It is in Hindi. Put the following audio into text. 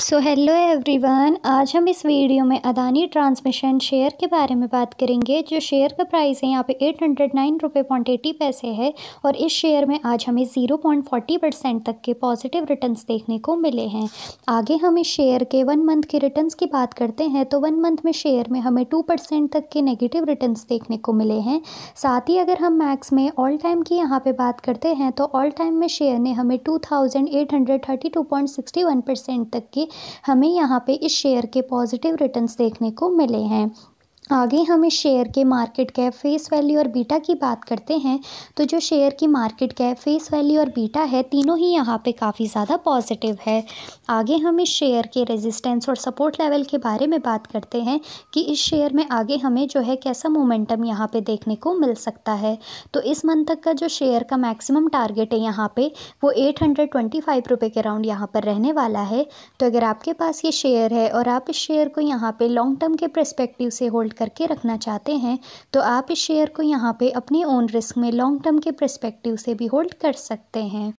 सो हेलो एवरीवन आज हम इस वीडियो में अदानी ट्रांसमिशन शेयर के बारे में बात करेंगे जो शेयर का प्राइस है यहाँ पे एट हंड्रेड नाइन रुपये पॉइंट एटी पैसे है और इस शेयर में आज हमें ज़ीरो पॉइंट फोर्टी परसेंट तक के पॉजिटिव रिटर्न्स देखने को मिले हैं आगे हम इस शेयर के वन मंथ के रिटर्न्स की बात करते हैं तो वन मंथ में शेयर में हमें टू परसेंट तक के नेगेटिव रिटर्न देखने को मिले हैं साथ ही अगर हम मैक्स में ऑल टाइम की यहाँ पर बात करते हैं तो ऑल टाइम में शेयर ने हमें two thousand eight hundred thirty two point sixty one percent तक की हमें यहाँ पे इस शेयर के पॉजिटिव रिटर्न्स देखने को मिले हैं आगे हम इस शेयर के मार्केट कैप फेस वैल्यू और बीटा की बात करते हैं तो जो शेयर की मार्केट कैप फेस वैल्यू और बीटा है तीनों ही यहाँ पे काफ़ी ज़्यादा पॉजिटिव है आगे हम इस शेयर के रेजिस्टेंस और सपोर्ट लेवल के बारे में बात करते हैं कि इस शेयर में आगे हमें जो है कैसा मोमेंटम यहाँ पर देखने को मिल सकता है तो इस मंथ तक का जो शेयर का मैक्सिमम टारगेट है यहाँ पर वो एट हंड्रेड ट्वेंटी फाइव रुपये के अराउंड यहाँ पर रहने वाला है तो अगर आपके पास ये शेयर है और आप इस शेयर को यहाँ पर लॉन्ग टर्म के प्रस्पेक्टिव से होल्ड करके रखना चाहते हैं तो आप इस शेयर को यहाँ पे अपने ओन रिस्क में लॉन्ग टर्म के प्रस्पेक्टिव से भी होल्ड कर सकते हैं